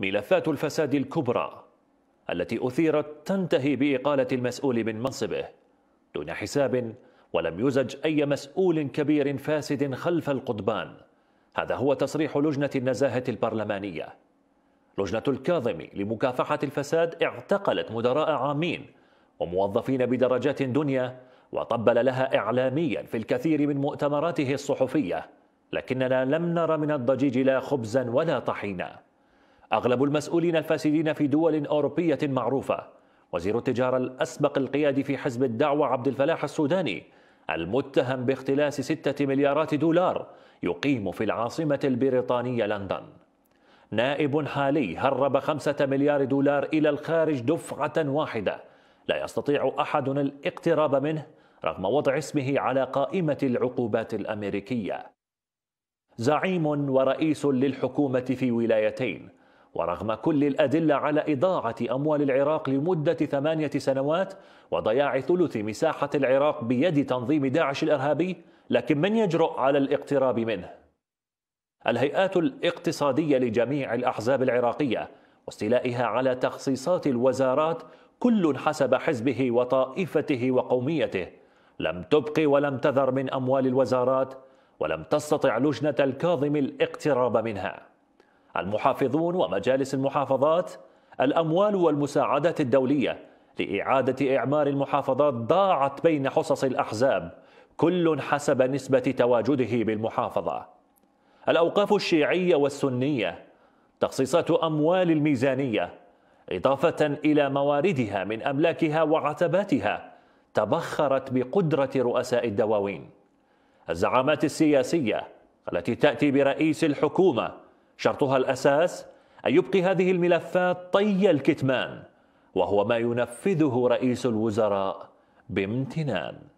ملفات الفساد الكبرى التي أثيرت تنتهي بإقالة المسؤول من منصبه دون حساب ولم يزج أي مسؤول كبير فاسد خلف القضبان هذا هو تصريح لجنة النزاهة البرلمانية لجنة الكاظم لمكافحة الفساد اعتقلت مدراء عامين وموظفين بدرجات دنيا وطبل لها إعلاميا في الكثير من مؤتمراته الصحفية لكننا لم نر من الضجيج لا خبزا ولا طحينا أغلب المسؤولين الفاسدين في دول أوروبية معروفة وزير التجارة الأسبق القيادي في حزب الدعوة عبد الفلاح السوداني المتهم باختلاس ستة مليارات دولار يقيم في العاصمة البريطانية لندن نائب حالي هرب خمسة مليار دولار إلى الخارج دفعة واحدة لا يستطيع أحد الاقتراب منه رغم وضع اسمه على قائمة العقوبات الأمريكية زعيم ورئيس للحكومة في ولايتين ورغم كل الأدلة على إضاعة أموال العراق لمدة ثمانية سنوات وضياع ثلث مساحة العراق بيد تنظيم داعش الإرهابي لكن من يجرؤ على الاقتراب منه؟ الهيئات الاقتصادية لجميع الأحزاب العراقية واستيلائها على تخصيصات الوزارات كل حسب حزبه وطائفته وقوميته لم تبقي ولم تذر من أموال الوزارات ولم تستطع لجنة الكاظم الاقتراب منها المحافظون ومجالس المحافظات الأموال والمساعدات الدولية لإعادة إعمار المحافظات ضاعت بين حصص الأحزاب كل حسب نسبة تواجده بالمحافظة الأوقاف الشيعية والسنية تخصيصات أموال الميزانية إضافة إلى مواردها من أملاكها وعتباتها تبخرت بقدرة رؤساء الدواوين الزعامات السياسية التي تأتي برئيس الحكومة شرطها الاساس ان يبقي هذه الملفات طي الكتمان وهو ما ينفذه رئيس الوزراء بامتنان